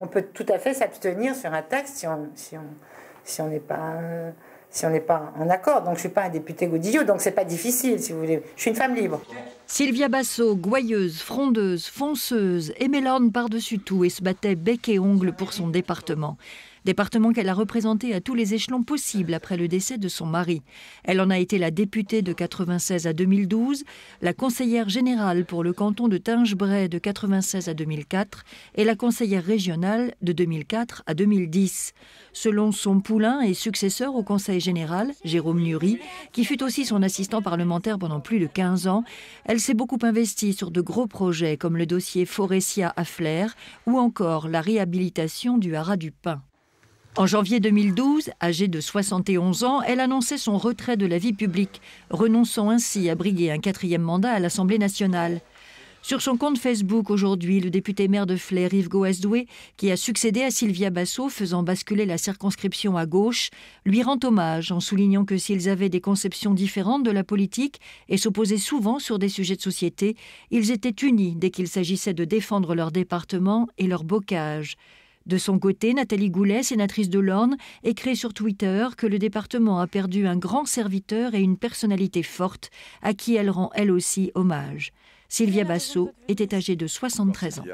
On peut tout à fait s'abstenir sur un texte si on on, si on n'est pas euh, si on n'est pas en accord. Donc je suis pas un député godillot, donc c'est pas difficile si vous voulez. Je suis une femme libre. Sylvia Basso, gouailleuse, frondeuse, fonceuse, aimait l'orne par-dessus tout et se battait bec et ongle pour son département département qu'elle a représenté à tous les échelons possibles après le décès de son mari. Elle en a été la députée de 96 à 2012, la conseillère générale pour le canton de Tingebray de 96 à 2004 et la conseillère régionale de 2004 à 2010. Selon son poulain et successeur au conseil général, Jérôme Nury, qui fut aussi son assistant parlementaire pendant plus de 15 ans, elle s'est beaucoup investie sur de gros projets comme le dossier Forestia à Flair ou encore la réhabilitation du haras du Pin. En janvier 2012, âgée de 71 ans, elle annonçait son retrait de la vie publique, renonçant ainsi à briguer un quatrième mandat à l'Assemblée nationale. Sur son compte Facebook aujourd'hui, le député maire de Flair, Yves Goasdoué, qui a succédé à Sylvia Basso, faisant basculer la circonscription à gauche, lui rend hommage en soulignant que s'ils avaient des conceptions différentes de la politique et s'opposaient souvent sur des sujets de société, ils étaient unis dès qu'il s'agissait de défendre leur département et leur bocage. De son côté, Nathalie Goulet, sénatrice de l'Orne, écrit sur Twitter que le département a perdu un grand serviteur et une personnalité forte, à qui elle rend elle aussi hommage. Sylvia Basso était âgée de 73 ans.